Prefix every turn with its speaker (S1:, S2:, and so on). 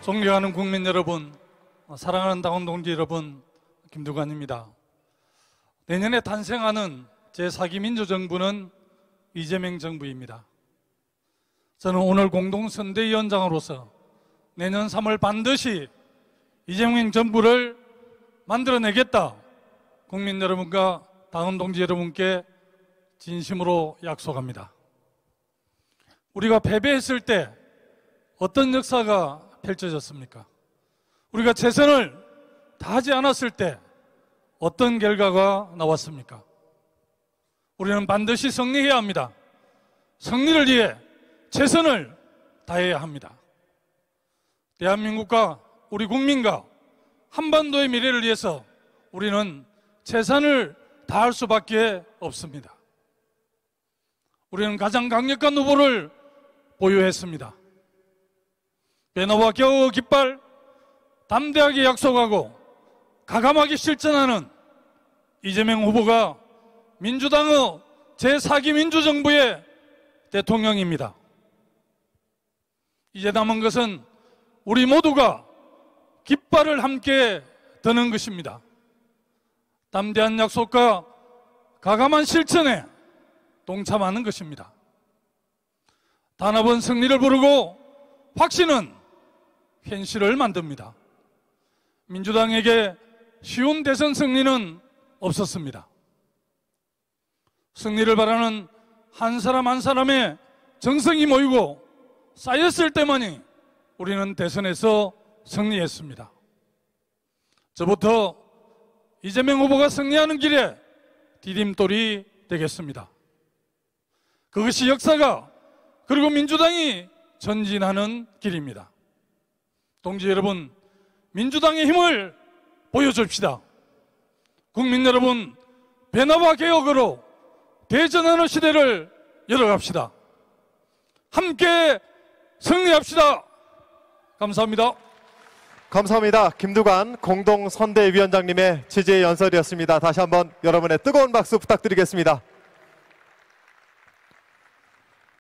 S1: 존경하는 국민 여러분, 어, 사랑하는 당원 동지 여러분, 김두관입니다. 내년에 탄생하는 제4기 민주정부는 이재명 정부입니다. 저는 오늘 공동선대위원장으로서 내년 3월 반드시 이재명 정부를 만들어내겠다. 국민 여러분과 당원 동지 여러분께 진심으로 약속합니다. 우리가 패배했을 때 어떤 역사가 펼쳐졌습니까? 우리가 재선을 다 하지 않았을 때 어떤 결과가 나왔습니까? 우리는 반드시 승리해야 합니다. 승리를 위해 최선을 다해야 합니다. 대한민국과 우리 국민과 한반도의 미래를 위해서 우리는 재산을 다할 수밖에 없습니다. 우리는 가장 강력한 후보를 보유했습니다. 배너와 겨우 깃발 담대하게 약속하고 가감하게 실천하는 이재명 후보가 민주당의 제4기 민주정부의 대통령입니다. 이제 남은 것은 우리 모두가 깃발을 함께 드는 것입니다. 담대한 약속과 가감한 실천에 동참하는 것입니다. 단합은 승리를 부르고 확신은 현실을 만듭니다. 민주당에게 쉬운 대선 승리는 없었습니다. 승리를 바라는 한 사람 한 사람의 정성이 모이고 쌓였을 때만이 우리는 대선에서 승리했습니다. 저부터 이재명 후보가 승리하는 길에 디딤돌이 되겠습니다. 그것이 역사가 그리고 민주당이 전진하는 길입니다. 동지 여러분, 민주당의 힘을 보여줍시다. 국민 여러분, 변화와 개혁으로 대전하는 시대를 열어갑시다. 함께 승리합시다. 감사합니다. 감사합니다. 김두관 공동선대위원장님의 취재 연설이었습니다. 다시 한번 여러분의 뜨거운 박수 부탁드리겠습니다.